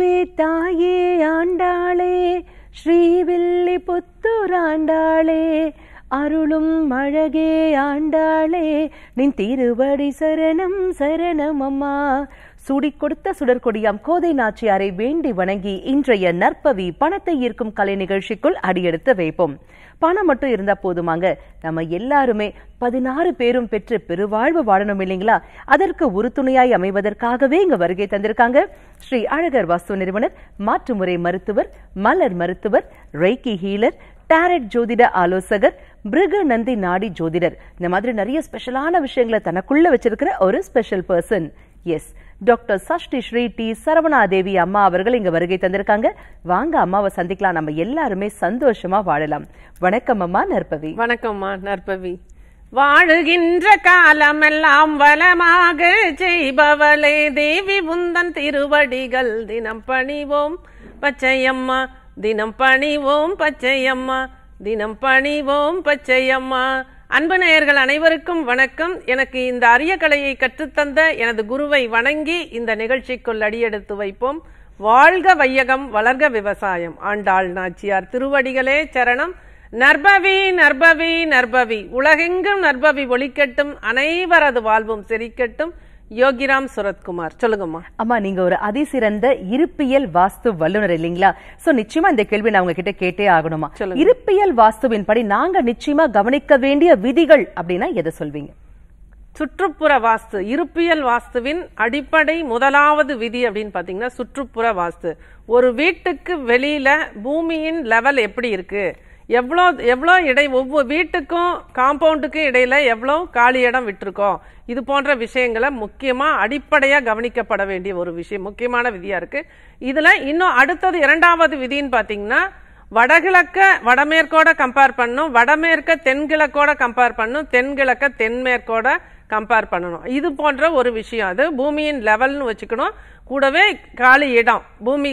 மாதவே தாயே ஆண்டாளே ஸ்ரீவில்லி ஆண்டாளே அருளும் அழகே ஆண்டாளே நின் திருவடி சரணம் சரணம் அம்மா சுடி கொடுத்த கொடியாம் கோதை நாச்சியாரை வேண்டி வணங்கி இன்றைய நற்பவி பணத்தை ஈர்க்கும் கலை நிகழ்ச்சிக்குள் அடியெடுத்து வைப்போம் பணம் மட்டும் இருந்தா போதுமாங்க நம்ம எல்லாருமே பதினாறு பேரும் பெற்று பெருவாழ்வு வாழணும் இல்லைங்களா அதற்கு உறுதுணையாய் அமைவதற்காகவே இங்க வருகை தந்திருக்காங்க ஸ்ரீ அழகர் வாஸ்து நிறுவனர் மாற்றுமுறை மருத்துவர் மலர் மருத்துவர் ரெய்கி ஹீலர் டேரட் ஜோதிட ஆலோசகர் மிருக நந்தி நாடி ஜோதிடர் இந்த மாதிரி நிறைய ஸ்பெஷலான விஷயங்களை தனக்குள்ள வச்சிருக்கிற ஒரு special person yes doctor Sashti Shri D Saravanadevi அம்மா அவர்கள் இங்க வருகை தந்திருக்காங்க வாங்க அம்மாவை சந்திக்கலாம் நம்ம எல்லாருமே சந்தோஷமா வாழலாம் வணக்கம் அம்மா நற்பவி வணக்கம்மா நற்பவி வாழுகின்ற காலமெல்லாம் வளமாக செய்பவளே தேவி உந்தன் திருவடிகள் தினம் பணிவோம் பச்சையம்மா தினம் பணிவோம் பச்சையம்மா தினம் பணிவோம் பச்சையம்மா அன்பு நேயர்கள் அனைவருக்கும் வணக்கம் எனக்கு இந்த அரிய கலையை கற்றுத்தந்த எனது குருவை வணங்கி இந்த நிகழ்ச்சிக்குள் அடியெடுத்து வைப்போம் வாழ்க வையகம் வளர்க விவசாயம் ஆண்டாள் நாச்சியார் திருவடிகளே சரணம் நர்பவி நர்பவி நர்பவி உலகெங்கும் நர்பவி ஒழிக்கட்டும் அனைவரது வாழ்வும் செரிக்கட்டும் யோகிராம் சுரத்குமார் சொல்லுங்கம்மா அம்மா நீங்க ஒரு அதிசிறந்த இருப்பியல் வாஸ்து வல்லுநர் இல்லைங்களா சோ நிச்சயமா இந்த கேள்வி நான் உங்ககிட்ட கேட்டே ஆகணுமா இருப்பியல் வாஸ்துவின் படி நாங்க நிச்சயமா கவனிக்க வேண்டிய விதிகள் அப்படின்னா எதை சொல்வீங்க சுற்றுப்புற வாஸ்து இருப்பியல் வாஸ்துவின் அடிப்படை முதலாவது விதி அப்படின்னு பாத்தீங்கன்னா சுற்றுப்புற வாஸ்து ஒரு வீட்டுக்கு வெளியில பூமியின் லெவல் எப்படி இருக்கு எவ்வளோ எவ்வளோ இடை ஒவ்வொரு வீட்டுக்கும் காம்பவுண்டுக்கும் இடையில் எவ்வளோ காலி இடம் விட்டுருக்கோம் இது போன்ற விஷயங்களை முக்கியமாக அடிப்படையாக கவனிக்கப்பட வேண்டிய ஒரு விஷயம் முக்கியமான விதியாக இருக்குது இதில் இன்னும் அடுத்தது இரண்டாவது விதின்னு பார்த்தீங்கன்னா வடகிழக்க வடமேற்கோட கம்பேர் பண்ணும் வடமேற்க தென்கிழக்கோட கம்பேர் பண்ணும் தென்கிழக்க தென்மேற்கோட கம்பேர் பண்ணணும் இது போன்ற ஒரு விஷயம் அது பூமியின் லெவல்னு வச்சுக்கணும் கூடவே காலி இடம் பூமி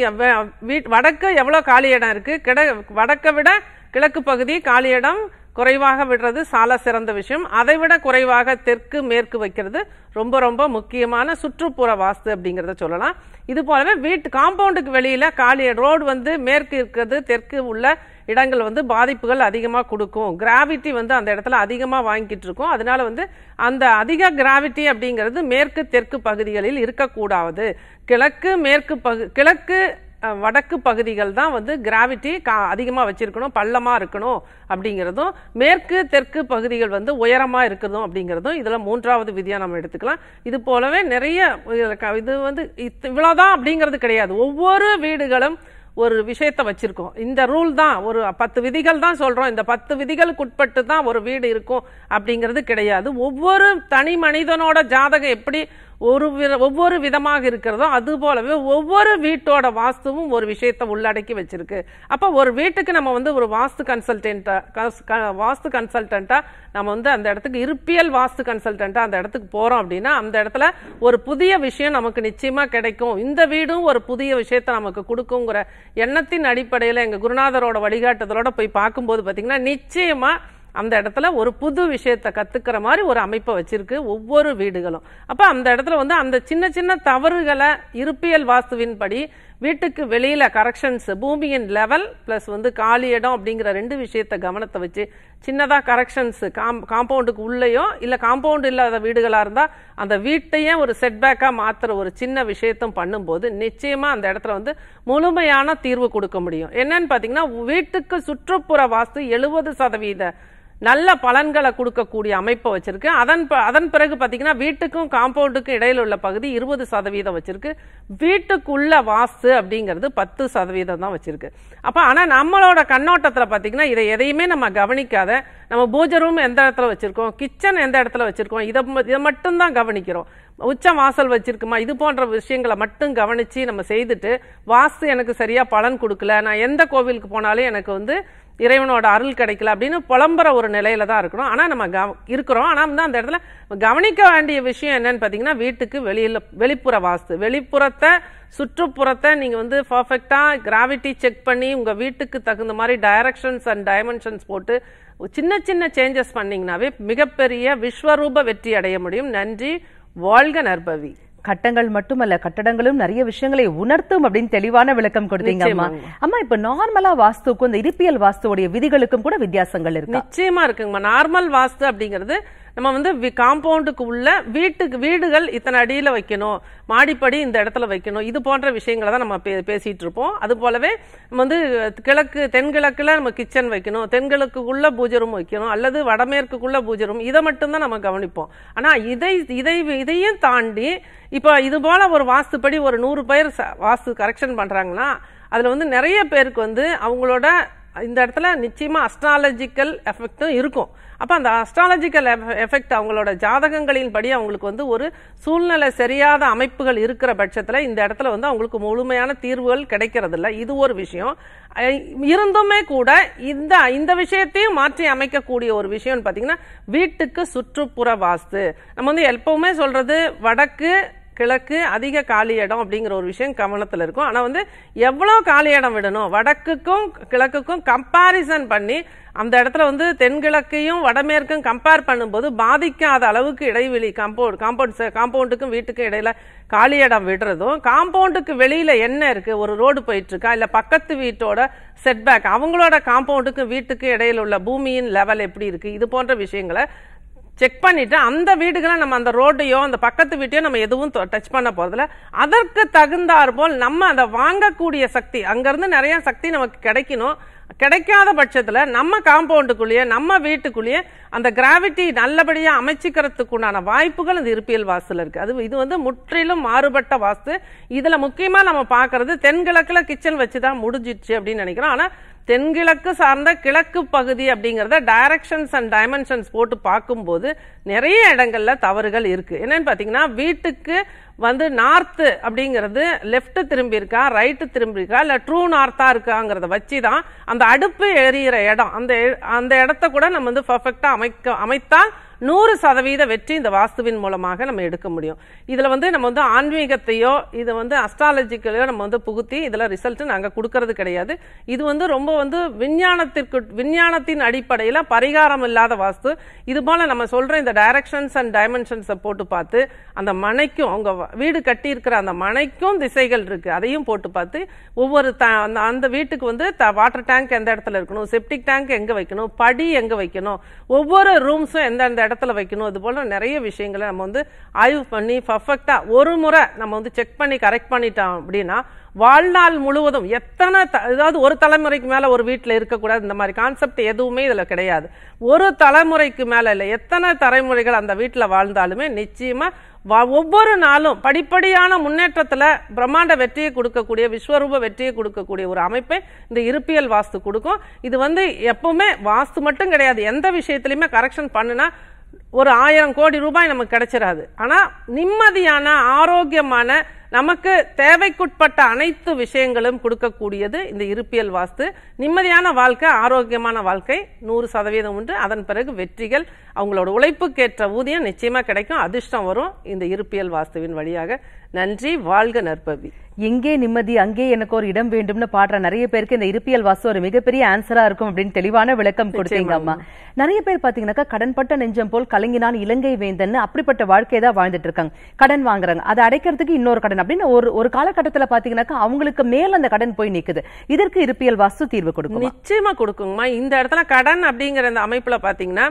வீட் வடக்கு எவ்வளோ காலி இடம் இருக்குது கிட வடக்கை விட கிழக்கு பகுதி காலியிடம் குறைவாக விடுறது சால சிறந்த விஷயம் அதை விட குறைவாக தெற்கு மேற்கு வைக்கிறது ரொம்ப ரொம்ப முக்கியமான சுற்றுப்புற வாஸ்து அப்படிங்கிறத சொல்லலாம் இது போலவே வீட்டு காம்பவுண்டுக்கு வெளியில் காலி ரோடு வந்து மேற்கு இருக்கிறது தெற்கு உள்ள இடங்கள் வந்து பாதிப்புகள் அதிகமாக கொடுக்கும் கிராவிட்டி வந்து அந்த இடத்துல அதிகமாக வாங்கிக்கிட்டு இருக்கும் அதனால வந்து அந்த அதிக கிராவிட்டி அப்படிங்கிறது மேற்கு தெற்கு பகுதிகளில் இருக்கக்கூடாது கிழக்கு மேற்கு பகு கிழக்கு வடக்கு பகுதிகள் தான் வந்து கிராவிட்டி கா அதிகமாக வச்சுருக்கணும் பள்ளமாக இருக்கணும் அப்படிங்கிறதும் மேற்கு தெற்கு பகுதிகள் வந்து உயரமாக இருக்கிறதும் அப்படிங்கிறதும் இதில் மூன்றாவது விதியாக நம்ம எடுத்துக்கலாம் இது போலவே நிறைய இது வந்து இவ்வளோதான் அப்படிங்கிறது கிடையாது ஒவ்வொரு வீடுகளும் ஒரு விஷயத்தை வச்சுருக்கோம் இந்த ரூல் தான் ஒரு பத்து விதிகள் தான் சொல்கிறோம் இந்த பத்து விதிகளுக்கு உட்பட்டு தான் ஒரு வீடு இருக்கும் அப்படிங்கிறது கிடையாது ஒவ்வொரு தனி மனிதனோட ஜாதகம் எப்படி ஒரு ஒவ்வொரு விதமாக இருக்கிறதோ அது போலவே ஒவ்வொரு வீட்டோட வாஸ்துவும் ஒரு விஷயத்தை உள்ளடக்கி வச்சிருக்கு அப்போ ஒரு வீட்டுக்கு நம்ம வந்து ஒரு வாஸ்து கன்சல்டன்ட்டா வாஸ்து கன்சல்டண்ட்டாக நம்ம வந்து அந்த இடத்துக்கு இருப்பியல் வாஸ்து கன்சல்டண்ட்டாக அந்த இடத்துக்கு போகிறோம் அப்படின்னா அந்த இடத்துல ஒரு புதிய விஷயம் நமக்கு நிச்சயமாக கிடைக்கும் இந்த வீடும் ஒரு புதிய விஷயத்த நமக்கு கொடுக்குங்கிற எண்ணத்தின் அடிப்படையில் எங்கள் குருநாதரோட வழிகாட்டுதலோட போய் பார்க்கும்போது பார்த்தீங்கன்னா நிச்சயமாக அந்த இடத்துல ஒரு புது விஷயத்தை கற்றுக்கிற மாதிரி ஒரு அமைப்பை வச்சுருக்கு ஒவ்வொரு வீடுகளும் அப்போ அந்த இடத்துல வந்து அந்த சின்ன சின்ன தவறுகளை இருப்பியல் வாஸ்துவின் படி வீட்டுக்கு வெளியில் கரெக்ஷன்ஸ் பூமியின் லெவல் ப்ளஸ் வந்து காலி இடம் அப்படிங்கிற ரெண்டு விஷயத்தை கவனத்தை வச்சு சின்னதாக கரெக்ஷன்ஸ் காம் காம்பவுண்டுக்கு உள்ளேயோ இல்லை காம்பவுண்ட் இல்லாத வீடுகளாக இருந்தால் அந்த வீட்டையே ஒரு செட்பேக்காக மாற்றுற ஒரு சின்ன விஷயத்தும் பண்ணும்போது நிச்சயமாக அந்த இடத்துல வந்து முழுமையான தீர்வு கொடுக்க முடியும் என்னன்னு பார்த்தீங்கன்னா வீட்டுக்கு சுற்றுப்புற வாஸ்து எழுபது சதவீத நல்ல பலன்களை கொடுக்கக்கூடிய அமைப்பை வச்சிருக்கு அதன் அதன் பிறகு பார்த்தீங்கன்னா வீட்டுக்கும் காம்பவுண்டுக்கும் இடையில் உள்ள பகுதி இருபது சதவீதம் வச்சிருக்கு வீட்டுக்குள்ள வாஸ்து அப்படிங்கிறது பத்து சதவீதம் தான் வச்சிருக்கு அப்போ ஆனால் நம்மளோட கண்ணோட்டத்தில் பார்த்தீங்கன்னா இதை எதையுமே நம்ம கவனிக்காத நம்ம பூஜை ரூம் எந்த இடத்துல வச்சிருக்கோம் கிச்சன் எந்த இடத்துல வச்சிருக்கோம் இதை இதை மட்டும்தான் கவனிக்கிறோம் உச்ச வாசல் வச்சிருக்குமா இது போன்ற விஷயங்களை மட்டும் கவனித்து நம்ம செய்துட்டு வாஸ்து எனக்கு சரியாக பலன் கொடுக்கல நான் எந்த கோவிலுக்கு போனாலும் எனக்கு வந்து இறைவனோட அருள் கிடைக்கல அப்படின்னு புலம்புற ஒரு நிலையில தான் இருக்கணும் ஆனால் நம்ம கவ இருக்கிறோம் ஆனால் வந்து அந்த இடத்துல கவனிக்க வேண்டிய விஷயம் என்னன்னு பார்த்தீங்கன்னா வீட்டுக்கு வெளியில் வெளிப்புற வாஸ்து வெளிப்புறத்தை சுற்றுப்புறத்தை நீங்கள் வந்து பர்ஃபெக்டாக கிராவிட்டி செக் பண்ணி உங்கள் வீட்டுக்கு தகுந்த மாதிரி டைரக்ஷன்ஸ் அண்ட் டைமென்ஷன்ஸ் போட்டு சின்ன சின்ன சேஞ்சஸ் பண்ணிங்கனாவே மிகப்பெரிய விஸ்வரூப வெற்றி அடைய முடியும் நன்றி வாழ்க நற்பவி கட்டங்கள் மட்டுமல்ல கட்டடங்களும் நிறைய விஷயங்களை உணர்த்தும் அப்படின்னு தெளிவான விளக்கம் கொடுத்தீங்க அம்மா அம்மா இப்ப நார்மலா வாஸ்துக்கும் இந்த இருப்பியல் வாஸ்துடைய விதிகளுக்கும் கூட வித்தியாசங்கள் இருக்கு நிச்சயமா இருக்குங்கம்மா நார்மல் வாஸ்து அப்படிங்கிறது நம்ம வந்து காம்பவுண்டுக்கு உள்ள வீட்டுக்கு வீடுகள் இத்தனை அடியில் வைக்கணும் மாடிப்படி இந்த இடத்துல வைக்கணும் இது போன்ற விஷயங்களை தான் நம்ம பே பேசிகிட்டு இருப்போம் அது போலவே நம்ம வந்து கிழக்கு தென்கிழக்கில் நம்ம கிச்சன் வைக்கணும் தென்கிழக்குக்குள்ள பூஜை ரூம் வைக்கணும் அல்லது வடமேற்குக்குள்ள பூஜை ரூம் இதை மட்டும்தான் நம்ம கவனிப்போம் ஆனால் இதை இதை இதையும் தாண்டி இப்போ இது போல் ஒரு வாஸ்துப்படி ஒரு நூறு பேர் வாஸ்து கரெக்ஷன் பண்ணுறாங்கன்னா அதில் வந்து நிறைய பேருக்கு வந்து அவங்களோட இந்த இடத்துல நிச்சயமாக அஸ்ட்ராலஜிக்கல் எஃபெக்டும் இருக்கும் அப்போ அந்த அஸ்ட்ராலஜிக்கல் எஃபெக்ட் அவங்களோட ஜாதகங்களின் படி அவங்களுக்கு வந்து ஒரு சூழ்நிலை சரியாத அமைப்புகள் இருக்கிற பட்சத்தில் இந்த இடத்துல வந்து அவங்களுக்கு முழுமையான தீர்வுகள் கிடைக்கிறதில்ல இது ஒரு விஷயம் இருந்துமே கூட இந்த இந்த விஷயத்தையும் மாற்றி அமைக்கக்கூடிய ஒரு விஷயம்னு பார்த்தீங்கன்னா வீட்டுக்கு சுற்றுப்புற வாஸ்து நம்ம வந்து எப்பவுமே சொல்றது வடக்கு கிழக்கு அதிக காலி இடம் அப்படிங்கிற ஒரு விஷயம் கவனத்தில் இருக்கும் ஆனால் வந்து எவ்வளோ காலி இடம் விடணும் வடக்குக்கும் கிழக்குக்கும் கம்பாரிசன் பண்ணி அந்த இடத்துல வந்து தென்கிழக்கையும் வடமேற்கும் கம்பேர் பண்ணும்போது பாதிக்காத அளவுக்கு இடைவெளி கம்பவுண்ட் காம்பவுண்ட் காம்பவுண்டுக்கும் வீட்டுக்கும் இடையில காலி இடம் விடுறதும் காம்பவுண்டுக்கு வெளியில என்ன இருக்கு ஒரு ரோடு போயிட்டு இருக்கா இல்ல பக்கத்து வீட்டோட செட்பேக் அவங்களோட காம்பவுண்டுக்கும் வீட்டுக்கு இடையில உள்ள பூமியின் லெவல் எப்படி இருக்கு இது போன்ற விஷயங்களை செக் பண்ணிவிட்டு அந்த வீடுகளை நம்ம அந்த ரோட்டையோ அந்த பக்கத்து வீட்டையோ நம்ம எதுவும் டச் பண்ண போறதுல அதற்கு தகுந்தாற் போல் நம்ம அதை வாங்கக்கூடிய சக்தி அங்கேருந்து நிறையா சக்தி நமக்கு கிடைக்கணும் கிடைக்காத பட்சத்தில் நம்ம காம்பவுண்டுக்குள்ளேயே நம்ம வீட்டுக்குள்ளேயே அந்த கிராவிட்டி நல்லபடியாக அமைச்சிக்கிறதுக்குண்டான வாய்ப்புகள் அந்த இருப்பியல் வாஸ்துல இருக்குது அது இது வந்து முற்றிலும் மாறுபட்ட வாஸ்து இதில் முக்கியமாக நம்ம பார்க்குறது தென்கிழக்கில் கிச்சன் வச்சு தான் முடிஞ்சிடுச்சு அப்படின்னு நினைக்கிறோம் ஆனால் தென்கிழக்கு சார்ந்த கிழக்கு பகுதி அப்படிங்கிறத டைரக்ஷன்ஸ் அண்ட் டைமென்ஷன்ஸ் போட்டு பார்க்கும்போது நிறைய இடங்கள்ல தவறுகள் இருக்கு என்னன்னு பார்த்தீங்கன்னா வீட்டுக்கு வந்து நார்த்து அப்படிங்கிறது லெஃப்ட்டு திரும்பியிருக்கா ரைட்டு திரும்பியிருக்கா இல்லை ட்ரூ நார்த்தா இருக்காங்கிறத வச்சு தான் அந்த அடுப்பு எரியிற இடம் அந்த அந்த இடத்த கூட நம்ம வந்து பர்ஃபெக்டாக அமைக்க அமைத்தால் நூறு சதவீத வெற்றி இந்த வாஸ்துவின் மூலமாக நம்ம எடுக்க முடியும் இதில் வந்து நம்ம வந்து ஆன்மீகத்தையோ இது வந்து அஸ்ட்ராலஜிக்கலையோ நம்ம வந்து புகுத்தி இதில் ரிசல்ட் நாங்கள் கொடுக்கறது கிடையாது இது வந்து ரொம்ப வந்து விஞ்ஞானத்திற்கு விஞ்ஞானத்தின் அடிப்படையில் பரிகாரம் இல்லாத வாஸ்து இது போல் நம்ம சொல்கிற இந்த டைரக்ஷன்ஸ் அண்ட் டைமென்ஷன்ஸை போட்டு பார்த்து அந்த மனைக்கும் அவங்க வீடு கட்டியிருக்கிற அந்த மனைக்கும் திசைகள் இருக்குது அதையும் போட்டு பார்த்து ஒவ்வொரு த அந்த அந்த வீட்டுக்கு வந்து த வாட்டர் டேங்க் எந்த இடத்துல இருக்கணும் செப்டிக் டேங்க் எங்கே வைக்கணும் படி எங்கே வைக்கணும் ஒவ்வொரு ரூம்ஸும் எந்தெந்த இடத்துல வைக்கணும் அது போல் நிறைய விஷயங்களை நம்ம வந்து ஆய்வு பண்ணி பர்ஃபெக்டாக ஒரு முறை நம்ம வந்து செக் பண்ணி கரெக்ட் பண்ணிட்டோம் அப்படின்னா வாழ்நாள் முழுவதும் எத்தனை த அதாவது ஒரு தலைமுறைக்கு மேலே ஒரு வீட்டில் இருக்கக்கூடாது இந்த மாதிரி கான்செப்ட் எதுவுமே இதில் கிடையாது ஒரு தலைமுறைக்கு மேலே இல்லை எத்தனை தலைமுறைகள் அந்த வீட்டில் வாழ்ந்தாலுமே நிச்சயமாக ஒவ்வொரு நாளும் படிப்படியான முன்னேற்றத்தில் பிரம்மாண்ட வெற்றியை கொடுக்கக்கூடிய விஸ்வரூப வெற்றியை கொடுக்கக்கூடிய ஒரு அமைப்பை இந்த இருப்பியல் வாஸ்து கொடுக்கும் இது வந்து எப்பவுமே வாஸ்து மட்டும் கிடையாது எந்த விஷயத்துலையுமே கரெக்ஷன் பண்ணுனா ஒரு ஆயிரம் கோடி ரூபாய் நமக்கு கிடைச்சிடாது ஆனால் நிம்மதியான ஆரோக்கியமான நமக்கு தேவைக்குட்பட்ட அனைத்து விஷயங்களும் கொடுக்கக்கூடியது இந்த இருப்பியல் வாஸ்து நிம்மதியான வாழ்க்கை ஆரோக்கியமான வாழ்க்கை நூறு சதவீதம் உண்டு அதன் பிறகு வெற்றிகள் அவங்களோட உழைப்புக்கேற்ற ஊதியம் நிச்சயமாக கிடைக்கும் அதிர்ஷ்டம் வரும் இந்த இருப்பியல் வாஸ்துவின் வழியாக நன்றி வாழ்க நற்பவி எங்கே நிம்மதி அங்கே எனக்கு ஒரு இடம் வேண்டும்னு பாடுற நிறைய பேருக்கு இந்த இருப்பியல் வாசம் ஒரு மிகப்பெரிய ஆன்சரா இருக்கும் அப்படின்னு தெளிவான விளக்கம் கொடுத்தீங்க அம்மா நிறைய பேர் பாத்தீங்கன்னாக்கா கடன்பட்ட நெஞ்சம் போல் கலங்கினான் இலங்கை வேந்தன் அப்படிப்பட்ட வாழ்க்கையை தான் வாழ்ந்துட்டு இருக்காங்க கடன் வாங்குறாங்க அதை அடைக்கிறதுக்கு இன்னொரு கடன் அப்படின்னு ஒரு ஒரு காலகட்டத்துல பாத்தீங்கன்னாக்கா அவங்களுக்கு மேல அந்த கடன் போய் நிக்குது இதற்கு இருப்பியல் வாசு தீர்வு கொடுக்கும் நிச்சயமா கொடுக்குங்கம்மா இந்த இடத்துல கடன் அப்படிங்கிற அந்த அமைப்புல பாத்தீங்கன்னா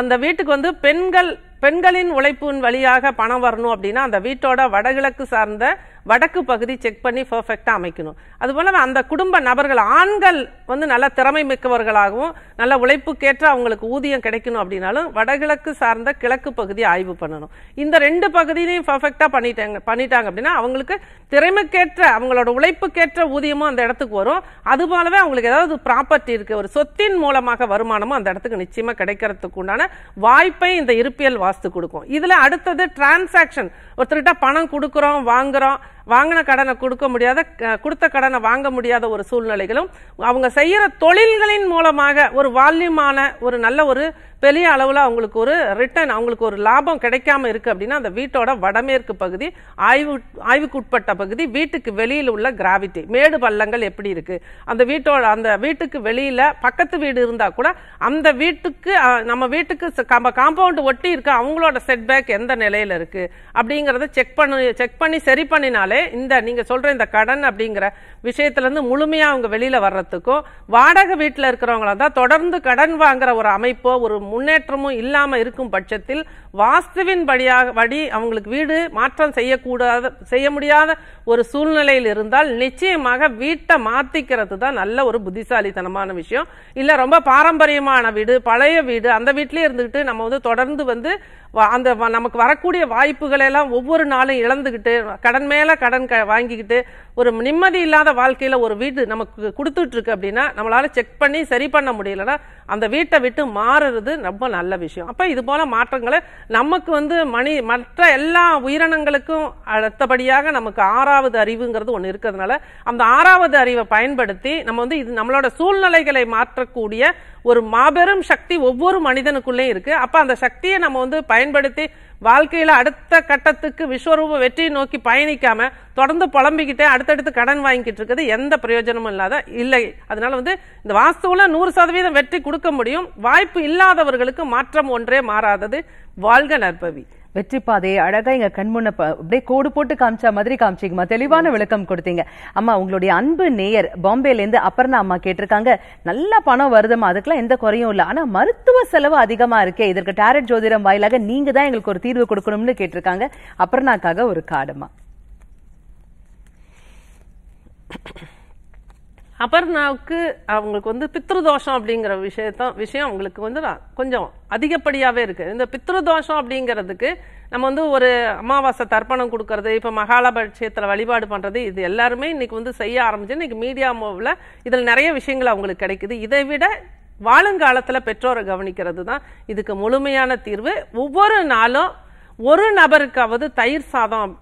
அந்த வீட்டுக்கு வந்து பெண்கள் பெண்களின் உழைப்பின் வழியாக பணம் வரணும் அப்படின்னா அந்த வீட்டோட வடகிழக்கு சார்ந்த வடக்கு பகுதி செக் பண்ணி பர்ஃபெக்டாக அமைக்கணும் அதுபோல அந்த குடும்ப நபர்கள் ஆண்கள் வந்து நல்ல திறமை மிக்கவர்களாகவும் நல்ல உழைப்புக்கேற்ற அவங்களுக்கு ஊதியம் கிடைக்கணும் அப்படின்னாலும் வடகிழக்கு சார்ந்த கிழக்கு பகுதி ஆய்வு பண்ணணும் இந்த ரெண்டு பகுதியிலையும் பர்ஃபெக்டாக பண்ணிட்டாங்க பண்ணிட்டாங்க அப்படின்னா அவங்களுக்கு திறமைக்கேற்ற அவங்களோட உழைப்புக்கேற்ற ஊதியமும் அந்த இடத்துக்கு வரும் அது போலவே அவங்களுக்கு ஏதாவது ப்ராப்பர்ட்டி இருக்குது ஒரு சொத்தின் மூலமாக வருமானமும் அந்த இடத்துக்கு நிச்சயமாக கிடைக்கிறதுக்கு உண்டான வாய்ப்பை இந்த இருப்பியல் வாஸ்து கொடுக்கும் இதில் அடுத்தது டிரான்சாக்ஷன் ஒருத்தர்கிட்ட பணம் கொடுக்குறோம் வாங்குறோம் வாங்கின கடனை கொடுக்க முடியாத கொடுத்த கடனை வாங்க முடியாத ஒரு சூழ்நிலைகளும் அவங்க செய்கிற தொழில்களின் மூலமாக ஒரு வால்யூமான ஒரு நல்ல ஒரு பெரிய அளவில் அவங்களுக்கு ஒரு ரிட்டர்ன் அவங்களுக்கு ஒரு லாபம் கிடைக்காம இருக்குது அப்படின்னா அந்த வீட்டோட வடமேற்கு பகுதி ஆய்வு ஆய்வுக்குட்பட்ட பகுதி வீட்டுக்கு வெளியில் உள்ள கிராவிட்டி மேடு பள்ளங்கள் எப்படி இருக்குது அந்த வீட்டோட அந்த வீட்டுக்கு வெளியில் பக்கத்து வீடு இருந்தால் கூட அந்த வீட்டுக்கு நம்ம வீட்டுக்கு காம்பவுண்ட் ஒட்டி இருக்க அவங்களோட செட்பேக் எந்த நிலையில் இருக்குது அப்படிங்கிறத செக் பண்ணி செக் பண்ணி சரி பண்ணினாலே இந்த நீங்க சொல்ற இந்த கடன் அப்படிங்கிற இருந்து முழுமையாக அவங்க வெளியில் வர்றதுக்கும் வாடகை வீட்டில் இருக்கிறவங்கள தான் தொடர்ந்து கடன் வாங்குற ஒரு அமைப்போ ஒரு முன்னேற்றமும் இல்லாமல் இருக்கும் பட்சத்தில் வாஸ்துவின் படியாக படி அவங்களுக்கு வீடு மாற்றம் செய்யக்கூடாத செய்ய முடியாத ஒரு சூழ்நிலையில் இருந்தால் நிச்சயமாக வீட்டை மாற்றிக்கிறது தான் நல்ல ஒரு புத்திசாலித்தனமான விஷயம் இல்லை ரொம்ப பாரம்பரியமான வீடு பழைய வீடு அந்த வீட்டிலே இருந்துக்கிட்டு நம்ம வந்து தொடர்ந்து வந்து அந்த நமக்கு வரக்கூடிய வாய்ப்புகளை எல்லாம் ஒவ்வொரு நாளும் இழந்துக்கிட்டு கடன் மேலே கடன் கடன் க வாங்கிக்கிட்டு ஒரு நிம்மதி இல்லாத வாழ்க்கையில் ஒரு வீடு நமக்கு கொடுத்துட்ருக்கு அப்படின்னா நம்மளால் செக் பண்ணி சரி பண்ண முடியலன்னா அந்த வீட்டை விட்டு மாறுறது ரொம்ப நல்ல விஷயம் அப்போ இது போல் மாற்றங்களை நமக்கு வந்து மணி மற்ற எல்லா உயிரினங்களுக்கும் அடுத்தபடியாக நமக்கு ஆறாவது அறிவுங்கிறது ஒன்று இருக்கிறதுனால அந்த ஆறாவது அறிவை பயன்படுத்தி நம்ம வந்து இது நம்மளோட சூழ்நிலைகளை மாற்றக்கூடிய ஒரு மாபெரும் சக்தி ஒவ்வொரு மனிதனுக்குள்ளேயும் இருக்கு அப்ப அந்த சக்தியை நம்ம வந்து பயன்படுத்தி வாழ்க்கையில அடுத்த கட்டத்துக்கு விஸ்வரூப வெற்றியை நோக்கி பயணிக்காம தொடர்ந்து புலம்பிக்கிட்டே அடுத்தடுத்து கடன் வாங்கிக்கிட்டு இருக்குது எந்த பிரயோஜனமும் இல்லாத இல்லை அதனால வந்து இந்த வாஸ்துவில் நூறு சதவீதம் வெற்றி கொடுக்க முடியும் வாய்ப்பு இல்லாதவர்களுக்கு மாற்றம் ஒன்றே மாறாதது வாழ்க நற்பவி வெற்றி பாதையை அழகா எங்க கண்முன்ன அப்படியே கோடு போட்டு காமிச்சா மாதிரி காமிச்சிங்கம்மா தெளிவான விளக்கம் கொடுத்தீங்க அம்மா உங்களுடைய அன்பு நேயர் பாம்பேல இருந்து அபர்ணா அம்மா கேட்டிருக்காங்க நல்லா பணம் வருதுமா அதுக்கெல்லாம் எந்த குறையும் இல்லை ஆனா மருத்துவ செலவு அதிகமா இருக்கே இதற்கு டேரட் ஜோதிடம் வாயிலாக நீங்க தான் எங்களுக்கு ஒரு தீர்வு கொடுக்கணும்னு கேட்டிருக்காங்க அப்பர்ணாக்காக ஒரு காடுமா அபர்ணாவுக்கு அவங்களுக்கு வந்து பித்ருதோஷம் அப்படிங்கிற விஷயத்த விஷயம் அவங்களுக்கு வந்து கொஞ்சம் அதிகப்படியாகவே இருக்குது இந்த பித்ருதோஷம் அப்படிங்கிறதுக்கு நம்ம வந்து ஒரு அமாவாசை தர்ப்பணம் கொடுக்கறது இப்போ மகாலபட்சத்தில் வழிபாடு பண்ணுறது இது எல்லாருமே இன்றைக்கி வந்து செய்ய ஆரம்பிச்சு இன்றைக்கி மூவில் இதில் நிறைய விஷயங்கள் அவங்களுக்கு கிடைக்குது இதை விட வாழுங்காலத்தில் பெற்றோரை கவனிக்கிறது தான் இதுக்கு முழுமையான தீர்வு ஒவ்வொரு நாளும் ஒரு நபருக்காவது தயிர் சாதம்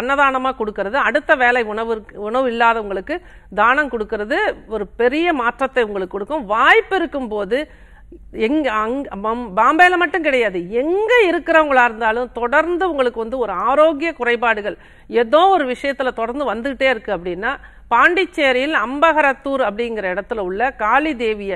அன்னதானமாக கொடுக்கறது அடுத்த வேலை உணவு உணவு இல்லாதவங்களுக்கு தானம் கொடுக்கறது ஒரு பெரிய மாற்றத்தை உங்களுக்கு கொடுக்கும் வாய்ப்பு இருக்கும்போது எங்க அங் பாம்பேல மட்டும் கிடையாது எங்க இருக்கிறவங்களா இருந்தாலும் தொடர்ந்து உங்களுக்கு வந்து ஒரு ஆரோக்கிய குறைபாடுகள் ஏதோ ஒரு விஷயத்துல தொடர்ந்து வந்துகிட்டே இருக்கு அப்படின்னா பாண்டிச்சேரியில் அம்பகரத்தூர் அப்படிங்கிற இடத்துல உள்ள காளி தேவிய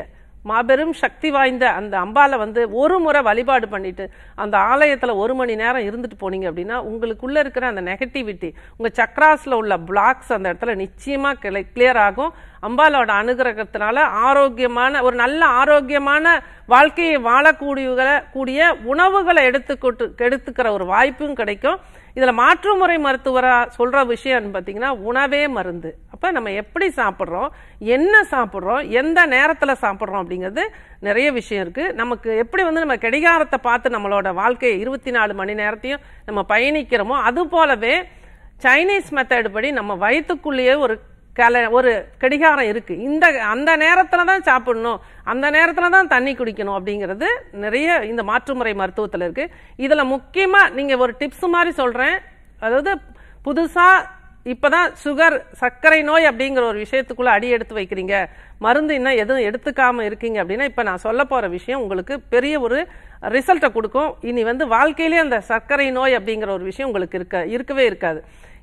மாபெரும் சக்தி வாய்ந்த அந்த அம்பாலை வந்து ஒரு முறை வழிபாடு பண்ணிட்டு அந்த ஆலயத்தில் ஒரு மணி நேரம் இருந்துட்டு போனீங்க அப்படின்னா உங்களுக்குள்ளே இருக்கிற அந்த நெகட்டிவிட்டி உங்கள் சக்ராஸில் உள்ள பிளாக்ஸ் அந்த இடத்துல நிச்சயமாக கிளை கிளியர் ஆகும் அம்பாலோட அனுகிரகத்தினால ஆரோக்கியமான ஒரு நல்ல ஆரோக்கியமான வாழ்க்கையை வாழக்கூடிய கூடிய உணவுகளை எடுத்துக்கொட்டு எடுத்துக்கிற ஒரு வாய்ப்பும் கிடைக்கும் இதில் மாற்று முறை மருத்துவராக சொல்கிற விஷயம்னு பார்த்தீங்கன்னா உணவே மருந்து அப்போ நம்ம எப்படி சாப்பிட்றோம் என்ன சாப்பிட்றோம் எந்த நேரத்தில் சாப்பிட்றோம் அப்படிங்கிறது நிறைய விஷயம் இருக்குது நமக்கு எப்படி வந்து நம்ம கடிகாரத்தை பார்த்து நம்மளோட வாழ்க்கையை இருபத்தி நாலு மணி நேரத்தையும் நம்ம பயணிக்கிறோமோ அது போலவே சைனீஸ் மெத்தட் படி நம்ம வயிற்றுக்குள்ளேயே ஒரு கலை ஒரு கடிகாரம் இருக்குது இந்த அந்த நேரத்தில் தான் சாப்பிடணும் அந்த நேரத்தில் தான் தண்ணி குடிக்கணும் அப்படிங்கிறது நிறைய இந்த மாற்றுமுறை மருத்துவத்தில் இருக்குது இதில் முக்கியமாக நீங்கள் ஒரு டிப்ஸ் மாதிரி சொல்கிறேன் அதாவது புதுசாக இப்போ தான் சுகர் சர்க்கரை நோய் அப்படிங்கிற ஒரு விஷயத்துக்குள்ளே அடி எடுத்து வைக்கிறீங்க மருந்து இன்னும் எதுவும் எடுத்துக்காமல் இருக்கீங்க அப்படின்னா இப்போ நான் சொல்ல போகிற விஷயம் உங்களுக்கு பெரிய ஒரு ரிசல்ட்டை கொடுக்கும் இனி வந்து வாழ்க்கையிலே அந்த சர்க்கரை நோய் அப்படிங்கிற ஒரு விஷயம் உங்களுக்கு இருக்க இருக்கவே இருக்காது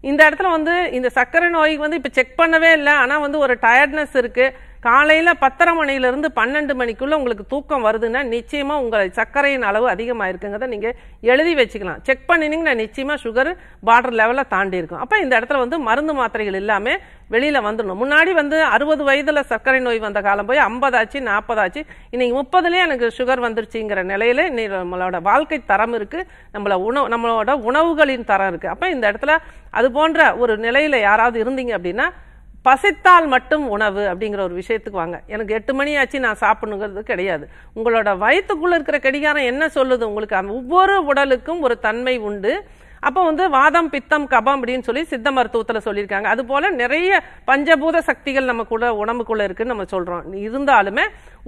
இந்த இடத்துல வந்து இந்த சர்க்கரை நோய்க்கு வந்து இப்போ செக் பண்ணவே இல்லை ஆனால் வந்து ஒரு டயர்ட்னஸ் இருக்குது காலையில் பத்தரை மணியிலிருந்து பன்னெண்டு மணிக்குள்ளே உங்களுக்கு தூக்கம் வருதுன்னா நிச்சயமாக உங்கள் சர்க்கரையின் அளவு அதிகமாக இருக்குங்கிறத நீங்கள் எழுதி வச்சுக்கலாம் செக் பண்ணினீங்கன்னா நிச்சயமாக சுகர் பார்டர் லெவலில் தாண்டி இருக்கும் அப்போ இந்த இடத்துல வந்து மருந்து மாத்திரைகள் இல்லாமல் வெளியில் வந்துடணும் முன்னாடி வந்து அறுபது வயதில் சர்க்கரை நோய் வந்த காலம் போய் ஐம்பதாச்சு நாற்பதாச்சு இன்னைக்கு முப்பதுலேயே எனக்கு சுகர் வந்துருச்சுங்கிற நிலையில் இன்னைக்கு நம்மளோட வாழ்க்கை தரம் இருக்குது நம்மளை உணவு நம்மளோட உணவுகளின் தரம் இருக்குது அப்போ இந்த இடத்துல அது போன்ற ஒரு நிலையில் யாராவது இருந்தீங்க அப்படின்னா பசித்தால் மட்டும் உணவு அப்படிங்கிற ஒரு விஷயத்துக்கு வாங்க எனக்கு எட்டு மணி ஆச்சு நான் சாப்பிடணுங்கிறது கிடையாது உங்களோட வயிற்றுக்குள்ளே இருக்கிற கடிகாரம் என்ன சொல்லுது உங்களுக்கு ஒவ்வொரு உடலுக்கும் ஒரு தன்மை உண்டு அப்போ வந்து வாதம் பித்தம் கபம் அப்படின்னு சொல்லி சித்த மருத்துவத்தில் சொல்லியிருக்காங்க அது போல் நிறைய பஞ்சபூத சக்திகள் நம்ம கூட உடம்புக்குள்ள இருக்குன்னு நம்ம சொல்கிறோம் இருந்தாலுமே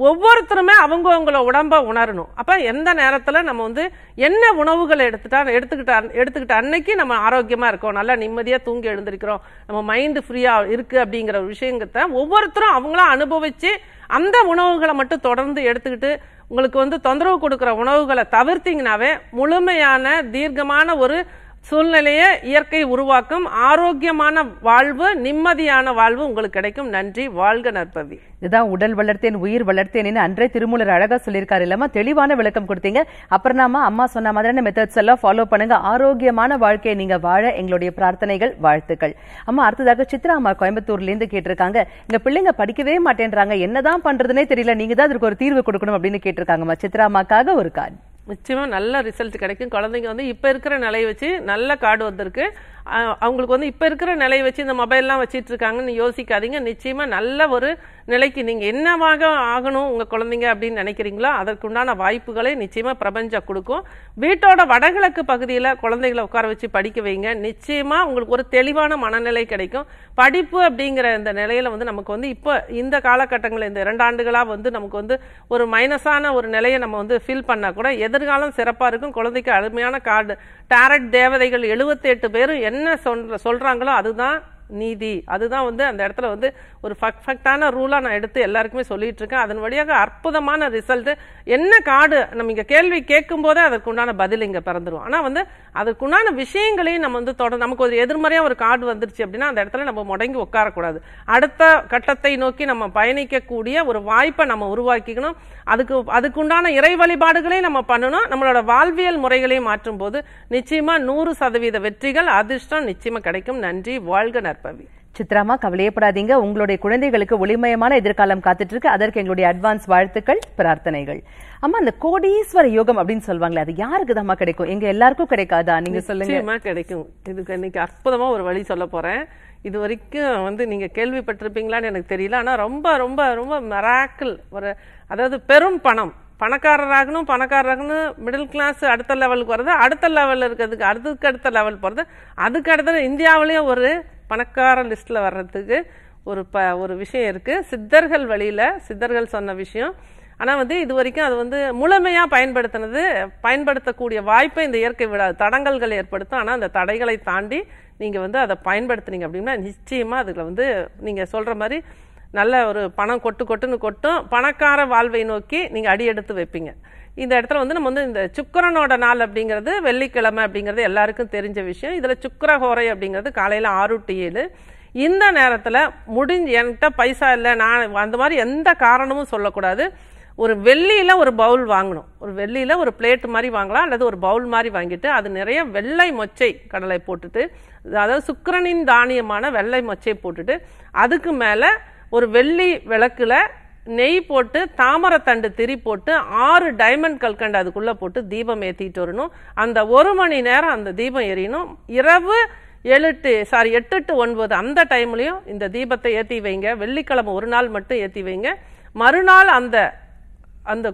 ஒவ்வொருத்தருமே அவங்கவுங்கள உடம்ப உணரணும் அப்போ எந்த நேரத்தில் நம்ம வந்து என்ன உணவுகளை எடுத்துட்டா எடுத்துக்கிட்ட எடுத்துக்கிட்ட அன்னைக்கு நம்ம ஆரோக்கியமாக இருக்கோம் நல்லா நிம்மதியாக தூங்கி எழுந்திருக்கிறோம் நம்ம மைண்டு ஃப்ரீயாக இருக்குது அப்படிங்கிற ஒரு விஷயங்கிறத ஒவ்வொருத்தரும் அவங்களா அனுபவித்து அந்த உணவுகளை மட்டும் தொடர்ந்து எடுத்துக்கிட்டு உங்களுக்கு வந்து தொந்தரவு கொடுக்குற உணவுகளை தவிர்த்திங்கனாவே முழுமையான தீர்க்கமான ஒரு சூழ்நிலையை இயற்கை உருவாக்கும் ஆரோக்கியமான வாழ்வு நிம்மதியான வாழ்வு உங்களுக்கு கிடைக்கும் நன்றி வாழ்க நற்பவி இதுதான் உடல் வளர்த்தேன் உயிர் வளர்த்தேன் அன்றே திருமூலர் அழகா சொல்லியிருக்காரு இல்லாம தெளிவான விளக்கம் கொடுத்தீங்க அப்புறம் நாம அம்மா சொன்ன மாதிரியான மெத்தட்ஸ் எல்லாம் ஃபாலோ பண்ணுங்க ஆரோக்கியமான வாழ்க்கையை நீங்க வாழ எங்களுடைய பிரார்த்தனைகள் வாழ்த்துக்கள் அம்மா அடுத்ததாக சித்ரா அம்மா கோயம்புத்தூர்ல இருந்து கேட்டிருக்காங்க இங்க பிள்ளைங்க படிக்கவே மாட்டேன்றாங்க என்னதான் பண்றதுன்னே தெரியல நீங்க தான் அதுக்கு ஒரு தீர்வு கொடுக்கணும் அப்படின்னு கேட்டிருக்காங்கம்மா சித்ரா அம்மாக்காக ஒரு கார்டு நிச்சயமாக நல்ல ரிசல்ட் கிடைக்கும் குழந்தைங்க வந்து இப்போ இருக்கிற நிலையை வச்சு நல்ல கார்டு வந்திருக்கு அவங்களுக்கு வந்து இப்போ இருக்கிற நிலையை வச்சு இந்த மொபைல்லாம் வச்சுட்டு இருக்காங்கன்னு யோசிக்காதீங்க நிச்சயமாக நல்ல ஒரு நிலைக்கு நீங்கள் என்னவாக ஆகணும் உங்கள் குழந்தைங்க அப்படின்னு நினைக்கிறீங்களோ அதற்குண்டான வாய்ப்புகளை நிச்சயமாக பிரபஞ்சம் கொடுக்கும் வீட்டோட வடகிழக்கு பகுதியில் குழந்தைகளை உட்கார வச்சு படிக்க வைங்க நிச்சயமாக உங்களுக்கு ஒரு தெளிவான மனநிலை கிடைக்கும் படிப்பு அப்படிங்கிற இந்த நிலையில் வந்து நமக்கு வந்து இப்போ இந்த காலகட்டங்களில் இந்த இரண்டு ஆண்டுகளாக வந்து நமக்கு வந்து ஒரு மைனஸான ஒரு நிலையை நம்ம வந்து ஃபீல் பண்ணால் கூட எதிர்காலம் சிறப்பாக இருக்கும் குழந்தைக்கு அருமையான கார்டு டேரட் தேவதைகள் எழுபத்தெட்டு பேரும் என்ன சொல்ற சொல்கிறாங்களோ அதுதான் நீதி அதுதான் வந்து அந்த இடத்துல வந்து ஒரு பர்ஃபெக்டான ரூலாக நான் எடுத்து எல்லாருக்குமே சொல்லிட்டு இருக்கேன் அதன் வழியாக அற்புதமான ரிசல்ட் என்ன காடு நம்ம இங்கே கேள்வி கேட்கும் போதே அதற்குண்டான பதில் இங்கே பிறந்துடும் ஆனால் வந்து அதற்குண்டான விஷயங்களையும் நம்ம வந்து தொடர் நமக்கு ஒரு எதிர்மறையாக ஒரு காடு வந்துருச்சு அப்படின்னா அந்த இடத்துல நம்ம முடங்கி உட்காரக்கூடாது அடுத்த கட்டத்தை நோக்கி நம்ம பயணிக்கக்கூடிய ஒரு வாய்ப்பை நம்ம உருவாக்கிக்கணும் அதுக்கு அதுக்குண்டான இறை வழிபாடுகளையும் நம்ம பண்ணணும் நம்மளோட வாழ்வியல் முறைகளையும் மாற்றும் போது நிச்சயமா நூறு சதவீத வெற்றிகள் அதிர்ஷ்டம் நிச்சயமா கிடைக்கும் நன்றி வாழ்க சொல்கிறார் பவி சித்ராமா கவலையப்படாதீங்க உங்களுடைய குழந்தைகளுக்கு ஒளிமயமான எதிர்காலம் காத்துட்டு இருக்கு அதற்கு எங்களுடைய அட்வான்ஸ் வாழ்த்துக்கள் பிரார்த்தனைகள் அம்மா அந்த கோடீஸ்வர யோகம் அப்படின்னு சொல்லுவாங்களே அது யாருக்கு தான் கிடைக்கும் எங்க எல்லாருக்கும் கிடைக்காதா நீங்க சொல்லுங்க கிடைக்கும் இதுக்கு இன்னைக்கு அற்புதமா ஒரு வழி சொல்ல போறேன் இது வரைக்கும் வந்து நீங்க கேள்விப்பட்டிருப்பீங்களான்னு எனக்கு தெரியல ஆனா ரொம்ப ரொம்ப ரொம்ப மெராக்கிள் ஒரு அதாவது பெரும் பணம் பணக்காரராகணும் பணக்காரராகணும் மிடில் கிளாஸ் அடுத்த லெவலுக்கு வர்றது அடுத்த லெவல் இருக்கிறதுக்கு அடுத்ததுக்கு அடுத்த லெவல் போகிறது அதுக்கு அடுத்த இந்தியாவிலேயே ஒரு பணக்கார லிஸ்ட்டில் வர்றதுக்கு ஒரு ப ஒரு விஷயம் இருக்குது சித்தர்கள் வழியில் சித்தர்கள் சொன்ன விஷயம் ஆனால் வந்து இது வரைக்கும் அது வந்து முழுமையாக பயன்படுத்தினது பயன்படுத்தக்கூடிய வாய்ப்பை இந்த இயற்கை விழா தடங்கல்கள் ஏற்படுத்தும் ஆனால் அந்த தடைகளை தாண்டி நீங்கள் வந்து அதை பயன்படுத்துனீங்க அப்படின்னா நிச்சயமாக அதில் வந்து நீங்கள் சொல்கிற மாதிரி நல்ல ஒரு பணம் கொட்டு கொட்டுன்னு கொட்டும் பணக்கார வாழ்வை நோக்கி நீங்கள் அடி எடுத்து வைப்பீங்க இந்த இடத்துல வந்து நம்ம வந்து இந்த சுக்கரனோட நாள் அப்படிங்கிறது வெள்ளிக்கிழமை அப்படிங்கிறது எல்லாருக்கும் தெரிஞ்ச விஷயம் இதில் சுக்கரஹோரை அப்படிங்கிறது காலையில் ஆறு டு ஏழு இந்த நேரத்தில் முடிஞ்சு என்கிட்ட பைசா இல்லை நான் அந்த மாதிரி எந்த காரணமும் சொல்லக்கூடாது ஒரு வெள்ளியில் ஒரு பவுல் வாங்கணும் ஒரு வெள்ளியில் ஒரு பிளேட்டு மாதிரி வாங்கலாம் அல்லது ஒரு பவுல் மாதிரி வாங்கிட்டு அது நிறைய வெள்ளை மொச்சை கடலை போட்டுட்டு அதாவது சுக்கரனின் தானியமான வெள்ளை மொச்சை போட்டுட்டு அதுக்கு மேலே ஒரு வெள்ளி விளக்கில் நெய் போட்டு தாமரத்தண்டு திரி போட்டு ஆறு டைமண்ட் கல்கண்டு அதுக்குள்ளே போட்டு தீபம் ஏற்றிட்டு வரணும் அந்த ஒரு மணி நேரம் அந்த தீபம் எரியணும் இரவு ஏழு சாரி எட்டு டு ஒன்பது அந்த டைம்லையும் இந்த தீபத்தை ஏற்றி வைங்க வெள்ளிக்கிழமை ஒரு நாள் மட்டும் ஏற்றி வைங்க மறுநாள் அந்த அந்த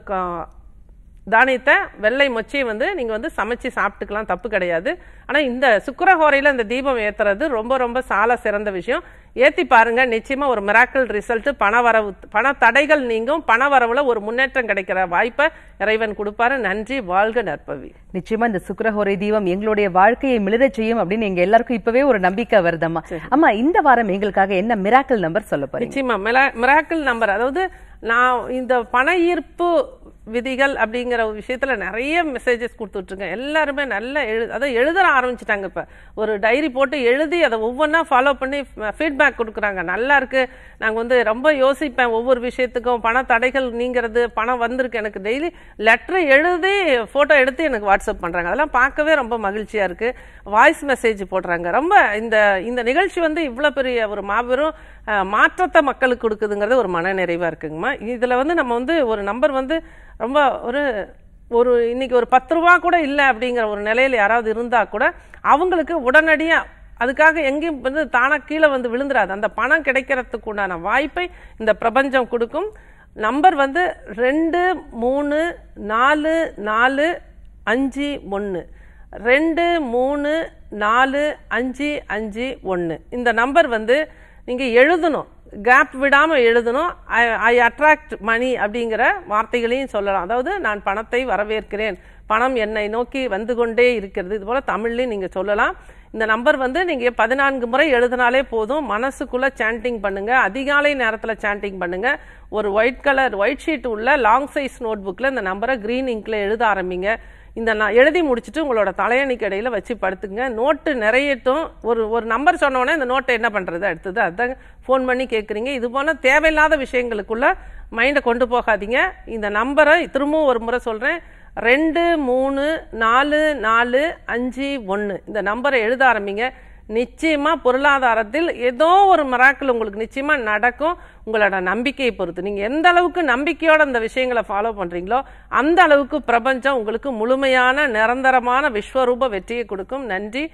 தானியத்தை வெள்ளை மொச்சியை வந்து நீங்கள் வந்து சமைச்சு சாப்பிட்டுக்கலாம் தப்பு கிடையாது ஆனால் இந்த சுக்கரஹோரையில் இந்த தீபம் ஏற்றுறது ரொம்ப ரொம்ப சால சிறந்த விஷயம் ஏற்றி பாருங்கள் நிச்சயமாக ஒரு மிராக்கிள் ரிசல்ட்டு பண வரவு பண தடைகள் நீங்கும் பண வரவில் ஒரு முன்னேற்றம் கிடைக்கிற வாய்ப்பை இறைவன் கொடுப்பாரு நன்றி வாழ்க நற்பவி நிச்சயமாக இந்த சுக்கரஹோரை தீபம் எங்களுடைய வாழ்க்கையை மிளிர செய்யும் அப்படின்னு எங்கள் எல்லாருக்கும் இப்போவே ஒரு நம்பிக்கை வருதம்மா ஆமாம் இந்த வாரம் எங்களுக்காக என்ன மிராக்கிள் நம்பர் சொல்ல மிரா மிராக்கிள் நம்பர் அதாவது நான் இந்த பண ஈர்ப்பு விதிகள் அப்படிங்கிற விஷயத்தில் நிறைய மெசேஜஸ் கொடுத்துட்ருங்க எல்லாருமே நல்ல எழு அதை எழுத ஆரம்பிச்சிட்டாங்க இப்போ ஒரு டைரி போட்டு எழுதி அதை ஒவ்வொன்றா ஃபாலோ பண்ணி ஃபீட்பேக் கொடுக்குறாங்க நல்லா இருக்குது நாங்கள் வந்து ரொம்ப யோசிப்பேன் ஒவ்வொரு விஷயத்துக்கும் பண தடைகள் நீங்கிறது பணம் வந்திருக்கு எனக்கு டெய்லி லெட்ரு எழுதி ஃபோட்டோ எடுத்து எனக்கு வாட்ஸ்அப் பண்ணுறாங்க அதெல்லாம் பார்க்கவே ரொம்ப மகிழ்ச்சியாக இருக்குது வாய்ஸ் மெசேஜ் போடுறாங்க ரொம்ப இந்த இந்த நிகழ்ச்சி வந்து இவ்வளோ பெரிய ஒரு மாபெரும் மாற்றத்தை மக்களுக்கு கொடுக்குதுங்கிறது ஒரு மனநிறைவாக இருக்குங்கம்மா இதில் வந்து நம்ம வந்து ஒரு நம்பர் வந்து ரொம்ப ஒரு ஒரு இன்றைக்கி ஒரு பத்து ரூபா கூட இல்லை அப்படிங்கிற ஒரு நிலையில் யாராவது இருந்தால் கூட அவங்களுக்கு உடனடியாக அதுக்காக எங்கேயும் வந்து தானாக கீழே வந்து விழுந்துடாது அந்த பணம் கிடைக்கிறதுக்கு உண்டான வாய்ப்பை இந்த பிரபஞ்சம் கொடுக்கும் நம்பர் வந்து ரெண்டு மூணு நாலு நாலு அஞ்சு ஒன்று ரெண்டு மூணு நாலு அஞ்சு அஞ்சு ஒன்று இந்த நம்பர் வந்து நீங்கள் எழுதணும் கேப் விடாமல் எழுதணும் ஐ ஐ அட்ராக்ட் மணி அப்படிங்கிற வார்த்தைகளையும் சொல்லலாம் அதாவது நான் பணத்தை வரவேற்கிறேன் பணம் என்னை நோக்கி வந்து கொண்டே இருக்கிறது இது போல் தமிழ்லையும் நீங்கள் சொல்லலாம் இந்த நம்பர் வந்து நீங்கள் பதினான்கு முறை எழுதினாலே போதும் மனசுக்குள்ளே சாண்டிங் பண்ணுங்கள் அதிகாலை நேரத்தில் சாண்டிங் பண்ணுங்கள் ஒரு ஒயிட் கலர் ஒயிட் ஷீட் உள்ள லாங் சைஸ் நோட் புக்கில் இந்த நம்பரை க்ரீன் இங்கில் எழுத ஆரம்பிங்க இந்த நான் எழுதி முடிச்சுட்டு உங்களோட தலையணிக்கு இடையில் வச்சு படுத்துங்க நோட்டு நிறையட்டும் ஒரு ஒரு நம்பர் சொன்னோடனே இந்த நோட்டை என்ன பண்ணுறது அடுத்தது அதுதான் ஃபோன் பண்ணி கேட்குறீங்க இது போல் தேவையில்லாத விஷயங்களுக்குள்ளே மைண்டை கொண்டு போகாதீங்க இந்த நம்பரை திரும்பவும் ஒரு முறை சொல்கிறேன் ரெண்டு மூணு நாலு நாலு அஞ்சு ஒன்று இந்த நம்பரை எழுத ஆரம்பிங்க நிச்சயமா பொருளாதாரத்தில் ஏதோ ஒரு மராக்கள் உங்களுக்கு நிச்சயமா நடக்கும் உங்களோட நம்பிக்கையை பொறுத்து நீங்க எந்த அளவுக்கு நம்பிக்கையோட இந்த விஷயங்களை ஃபாலோ பண்றீங்களோ அந்த அளவுக்கு பிரபஞ்சம் உங்களுக்கு முழுமையான நிரந்தரமான விஸ்வரூப வெற்றியை கொடுக்கும் நன்றி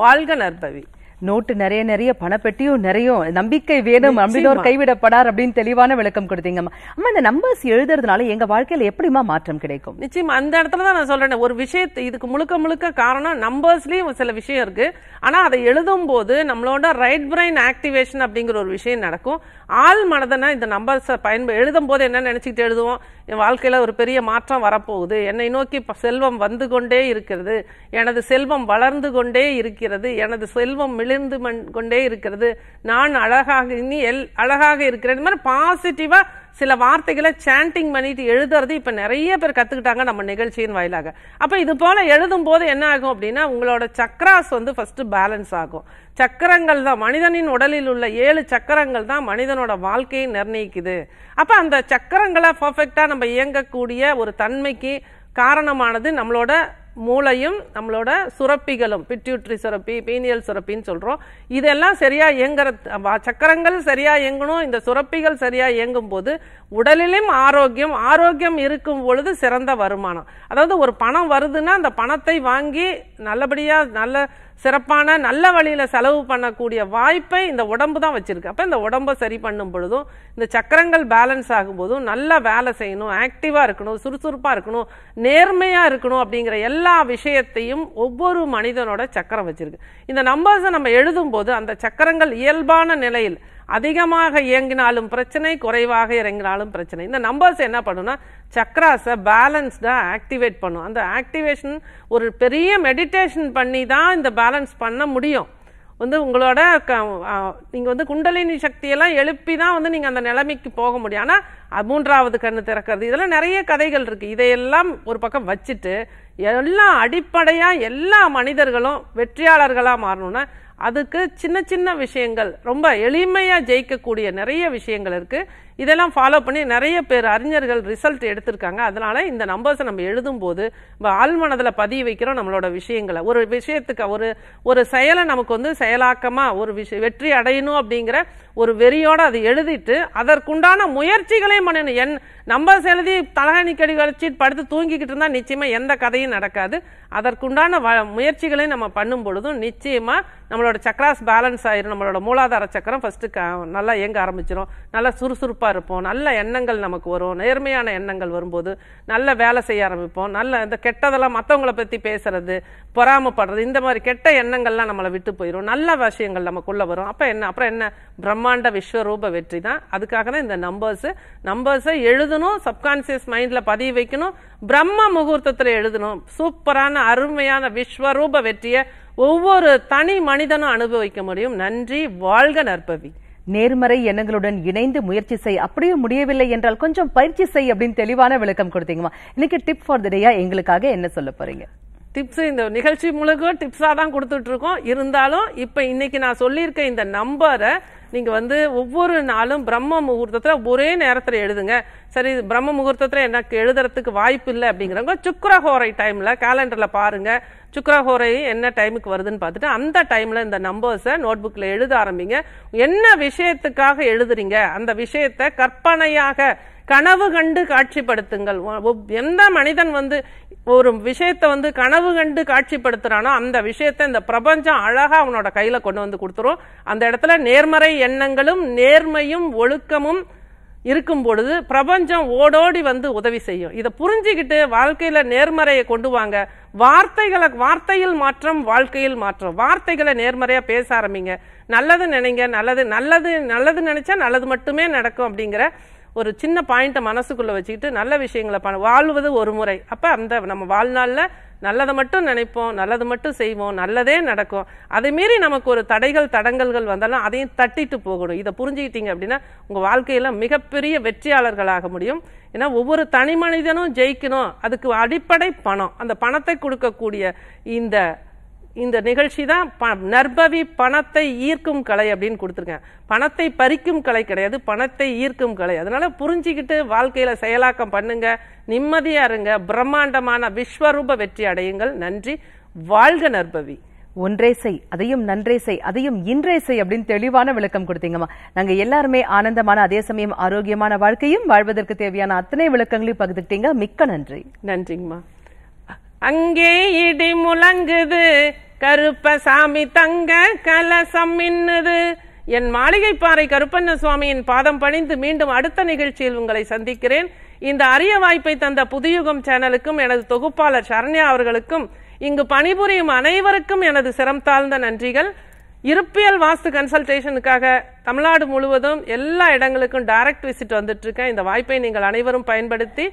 வாழ்க நற்பவி நோட்டு நிறைய நிறைய பணப்பெட்டியும் நிறைய நம்பிக்கை வேணும் நம்பினோர் கைவிடப்படார் அப்படின்னு தெளிவான விளக்கம் கொடுத்தீங்கம்மா அம்மா இந்த நம்பர்ஸ் எழுதுறதுனால எங்க வாழ்க்கையில எப்படிமா மாற்றம் கிடைக்கும் நிச்சயமா அந்த இடத்துல தான் நான் சொல்றேன் ஒரு விஷயத்து இதுக்கு முழுக்க முழுக்க காரணம் நம்பர்ஸ்லயும் சில விஷயம் இருக்கு ஆனா அதை எழுதும் போது நம்மளோட ரைட் பிரைன் ஆக்டிவேஷன் அப்படிங்கிற ஒரு விஷயம் நடக்கும் ஆள் மனதனா இந்த நம்பர்ஸை பயன்ப எழுதும் போது என்ன நினைச்சுக்கிட்டு எழுதுவோம் என் வாழ்க்கையில் ஒரு பெரிய மாற்றம் வரப்போகுது என்னை நோக்கி செல்வம் வந்து கொண்டே இருக்கிறது எனது செல்வம் வளர்ந்து கொண்டே இருக்கிறது எனது செல்வம் மிளிர்ந்து கொண்டே இருக்கிறது நான் அழகாக இனி எல் அழகாக இருக்கிறேன் மாதிரி பாசிட்டிவாக சில வார்த்தைகளை சாண்டிங் பண்ணிட்டு எழுதுறது இப்போ நிறைய பேர் கற்றுக்கிட்டாங்க நம்ம நிகழ்ச்சியின் வாயிலாக அப்போ இது போல் எழுதும் போது என்ன ஆகும் அப்படின்னா உங்களோட சக்கராஸ் வந்து ஃபஸ்ட்டு பேலன்ஸ் ஆகும் சக்கரங்கள் தான் மனிதனின் உடலில் உள்ள ஏழு சக்கரங்கள் தான் மனிதனோட வாழ்க்கையை நிர்ணயிக்குது அப்போ அந்த சக்கரங்களை பர்ஃபெக்டா நம்ம இயங்கக்கூடிய ஒரு தன்மைக்கு காரணமானது நம்மளோட மூளையும் நம்மளோட சுரப்பிகளும் பிட்யூட்ரி சுரப்பி பீனியல் சுரப்பின்னு சொல்கிறோம் இதெல்லாம் சரியாக இயங்குற சக்கரங்கள் சரியாக இயங்கணும் இந்த சுரப்பிகள் சரியாக இயங்கும் போது உடலிலும் ஆரோக்கியம் ஆரோக்கியம் இருக்கும் பொழுது சிறந்த வருமானம் அதாவது ஒரு பணம் வருதுன்னா அந்த பணத்தை வாங்கி நல்லபடியாக நல்ல சிறப்பான நல்ல வழியில் செலவு பண்ணக்கூடிய வாய்ப்பை இந்த உடம்பு தான் வச்சுருக்கு அப்போ இந்த உடம்பை சரி பண்ணும் பொழுதும் இந்த சக்கரங்கள் பேலன்ஸ் ஆகும்போதும் நல்லா வேலை செய்யணும் ஆக்டிவாக இருக்கணும் சுறுசுறுப்பாக இருக்கணும் நேர்மையாக இருக்கணும் அப்படிங்கிற எல்லா விஷயத்தையும் ஒவ்வொரு மனிதனோட சக்கரம் வச்சுருக்கு இந்த நம்பர்ஸை நம்ம எழுதும்போது அந்த சக்கரங்கள் இயல்பான நிலையில் அதிகமாக இயங்கினாலும் பிரச்சனை குறைவாக இறங்கினாலும் பிரச்சனை இந்த நம்பர்ஸ் என்ன பண்ணுன்னா சக்ராஸை பேலன்ஸ்டாக ஆக்டிவேட் பண்ணும் அந்த ஆக்டிவேஷன் ஒரு பெரிய மெடிடேஷன் பண்ணி தான் இந்த பேலன்ஸ் பண்ண முடியும் வந்து உங்களோட க நீங்கள் வந்து குண்டலினி சக்தியெல்லாம் எழுப்பி தான் வந்து நீங்கள் அந்த நிலைமைக்கு போக முடியும் ஆனால் மூன்றாவது கண்ணு திறக்கிறது இதெல்லாம் நிறைய கதைகள் இருக்குது இதையெல்லாம் ஒரு பக்கம் வச்சுட்டு எல்லா அடிப்படையாக எல்லா மனிதர்களும் வெற்றியாளர்களாக மாறணும்னா அதுக்கு சின்ன சின்ன விஷயங்கள் ரொம்ப எளிமையாக ஜெயிக்கக்கூடிய நிறைய விஷயங்கள் இருக்குது இதெல்லாம் ஃபாலோ பண்ணி நிறைய பேர் அறிஞர்கள் ரிசல்ட் எடுத்திருக்காங்க அதனால இந்த நம்பர்ஸை நம்ம எழுதும் போது ஆழ்மனதில் பதிய வைக்கிறோம் நம்மளோட விஷயங்களை ஒரு விஷயத்துக்கு ஒரு ஒரு செயலை நமக்கு வந்து செயலாக்கமாக ஒரு விஷயம் வெற்றி அடையணும் அப்படிங்கிற ஒரு வெறியோடு அதை எழுதிட்டு அதற்குண்டான முயற்சிகளை திருமண என் நம்பர்ஸ் எழுதி தலகாணி கடி வச்சு படுத்து தூங்கிக்கிட்டு இருந்தால் நிச்சயமாக எந்த கதையும் நடக்காது அதற்குண்டான வ முயற்சிகளையும் நம்ம பண்ணும் பொழுதும் நிச்சயமாக நம்மளோட சக்கராஸ் பேலன்ஸ் ஆயிரும் நம்மளோட மூலாதார சக்கரம் ஃபஸ்ட்டு நல்லா இயங்க ஆரம்பிச்சிடும் நல்லா சுறுசுறுப்பாக இருப்போம் நல்ல எண்ணங்கள் நமக்கு வரும் நேர்மையான எண்ணங்கள் வரும்போது நல்ல வேலை செய்ய ஆரம்பிப்போம் நல்ல இந்த கெட்டதெல்லாம் மற்றவங்கள பற்றி பேசுறது பொறாமப்படுறது இந்த மாதிரி கெட்ட எண்ணங்கள்லாம் நம்மளை விட்டு போயிடும் நல்ல விஷயங்கள் நமக்குள்ளே வரும் அப்போ என்ன அப்புறம் என்ன பிரம்மாண்ட விஸ்வரூப வெற்றி தான் அதுக்காக தான் இந்த நம்பர்ஸு நம்பர்ஸை எழுதும் எழுதணும் சப்கான்சியஸ் மைண்டில் பதிவு வைக்கணும் பிரம்ம முகூர்த்தத்தில் எழுதணும் சூப்பரான அருமையான விஸ்வரூப வெற்றியை ஒவ்வொரு தனி மனிதனும் அனுபவிக்க முடியும் நன்றி வாழ்க நற்பவி நேர்மறை எண்ணங்களுடன் இணைந்து முயற்சி செய் அப்படியே முடியவில்லை என்றால் கொஞ்சம் பயிற்சி செய் அப்படின்னு தெளிவான விளக்கம் கொடுத்தீங்கம்மா இன்னைக்கு டிப் ஃபார் த டேயா எங்களுக்காக என்ன சொல்ல போறீங்க டிப்ஸ் இந்த நிகழ்ச்சி முழுக்க டிப்ஸாக தான் கொடுத்துட்ருக்கோம் இருந்தாலும் இப்போ இன்னைக்கு நான் சொல்லியிருக்க இந்த நம்பரை நீங்கள் வந்து ஒவ்வொரு நாளும் பிரம்ம முகூர்த்தத்தில் ஒரே நேரத்தில் எழுதுங்க சரி பிரம்ம முகூர்த்தத்தில் எனக்கு எழுதுறதுக்கு வாய்ப்பு இல்லை அப்படிங்கிறவங்க சுக்கரஹோரை டைமில் கேலண்டரில் பாருங்கள் சுக்கரஹோரை என்ன டைமுக்கு வருதுன்னு பார்த்துட்டு அந்த டைமில் இந்த நம்பர்ஸை நோட் புக்கில் எழுத ஆரம்பிங்க என்ன விஷயத்துக்காக எழுதுறீங்க அந்த விஷயத்தை கற்பனையாக கனவு கண்டு காட்சிப்படுத்துங்கள் எந்த மனிதன் வந்து ஒரு விஷயத்தை வந்து கனவு கண்டு காட்சிப்படுத்துறானோ அந்த விஷயத்தை இந்த பிரபஞ்சம் அழகாக அவனோட கையில கொண்டு வந்து கொடுத்துரும் அந்த இடத்துல நேர்மறை எண்ணங்களும் நேர்மையும் ஒழுக்கமும் இருக்கும் பொழுது பிரபஞ்சம் ஓடோடி வந்து உதவி செய்யும் இதை புரிஞ்சுக்கிட்டு வாழ்க்கையில நேர்மறையை கொண்டு வாங்க வார்த்தைகளை வார்த்தையில் மாற்றம் வாழ்க்கையில் மாற்றம் வார்த்தைகளை நேர்மறையா பேச ஆரம்பிங்க நல்லது நினைங்க நல்லது நல்லது நல்லது நினைச்சா நல்லது மட்டுமே நடக்கும் அப்படிங்கிற ஒரு சின்ன பாயிண்ட்டை மனசுக்குள்ளே வச்சுக்கிட்டு நல்ல விஷயங்களை பண்ண வாழ்வது ஒரு முறை அப்போ அந்த நம்ம வாழ்நாளில் நல்லதை மட்டும் நினைப்போம் நல்லது மட்டும் செய்வோம் நல்லதே நடக்கும் அதே மீறி நமக்கு ஒரு தடைகள் தடங்கல்கள் வந்தாலும் அதையும் தட்டிட்டு போகணும் இதை புரிஞ்சுக்கிட்டீங்க அப்படின்னா உங்கள் வாழ்க்கையில் மிகப்பெரிய வெற்றியாளர்களாக முடியும் ஏன்னா ஒவ்வொரு தனி மனிதனும் ஜெயிக்கணும் அதுக்கு அடிப்படை பணம் அந்த பணத்தை கொடுக்கக்கூடிய இந்த இந்த நிகழ்ச்சி தான் ப நற்பவி பணத்தை ஈர்க்கும் கலை அப்படின்னு கொடுத்துருக்கேன் பணத்தை பறிக்கும் கலை கிடையாது பணத்தை ஈர்க்கும் கலை அதனால புரிஞ்சுக்கிட்டு வாழ்க்கையில் செயலாக்கம் பண்ணுங்க நிம்மதியா இருங்க பிரம்மாண்டமான விஸ்வரூப வெற்றி அடையுங்கள் நன்றி வாழ்க நற்பவி ஒன்றே செய் அதையும் நன்றே செய் அதையும் இன்றே செய் அப்படின்னு தெளிவான விளக்கம் கொடுத்தீங்கம்மா நாங்க எல்லாருமே ஆனந்தமான அதே சமயம் ஆரோக்கியமான வாழ்க்கையும் வாழ்வதற்கு தேவையான அத்தனை விளக்கங்களையும் பகிர்ந்துக்கிட்டீங்க மிக்க நன்றி நன்றிங்கம்மா அங்கே இடி முழங்குது கருப்பசாமி தங்க கலசம் மின்னுது என் மாளிகைப்பாறை கருப்பண்ண சுவாமியின் பாதம் பணிந்து மீண்டும் அடுத்த நிகழ்ச்சியில் உங்களை சந்திக்கிறேன் இந்த அரிய வாய்ப்பை தந்த புதுயுகம் சேனலுக்கும் எனது தொகுப்பாளர் சரண்யா அவர்களுக்கும் இங்கு பணிபுரியும் அனைவருக்கும் எனது சிரம் தாழ்ந்த நன்றிகள் இருப்பியல் வாஸ்து கன்சல்டேஷனுக்காக தமிழ்நாடு முழுவதும் எல்லா இடங்களுக்கும் டைரக்ட் விசிட் வந்துட்டு இருக்கேன் இந்த வாய்ப்பை நீங்கள் அனைவரும் பயன்படுத்தி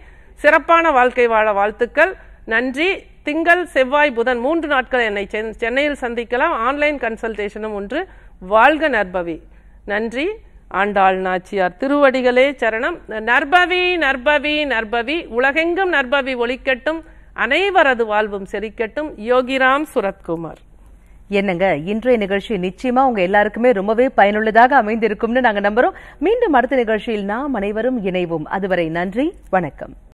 சிறப்பான வாழ்க்கை வாழ வாழ்த்துக்கள் நன்றி திங்கள் செவ்வாய் புதன் மூன்று நாட்கள் என்னை சென்னையில் சந்திக்கலாம் ஆன்லைன் கன்சல்டேஷனும் ஒன்று வாழ்க நர்பவி நன்றி ஆண்டாள் நாச்சியார் திருவடிகளே சரணம் நர்பவி நர்பவி நர்பவி உலகெங்கும் நர்பவி ஒழிக்கட்டும் அனைவரது வாழ்வும் செறிக்கட்டும் யோகிராம் சுரத்குமார் என்னங்க இன்றைய நிகழ்ச்சி நிச்சயமா உங்க எல்லாருக்குமே ரொம்பவே பயனுள்ளதாக அமைந்திருக்கும்னு நாங்க நம்புறோம் மீண்டும் அடுத்த நிகழ்ச்சியில் நாம் அனைவரும் இணைவோம் அதுவரை நன்றி வணக்கம்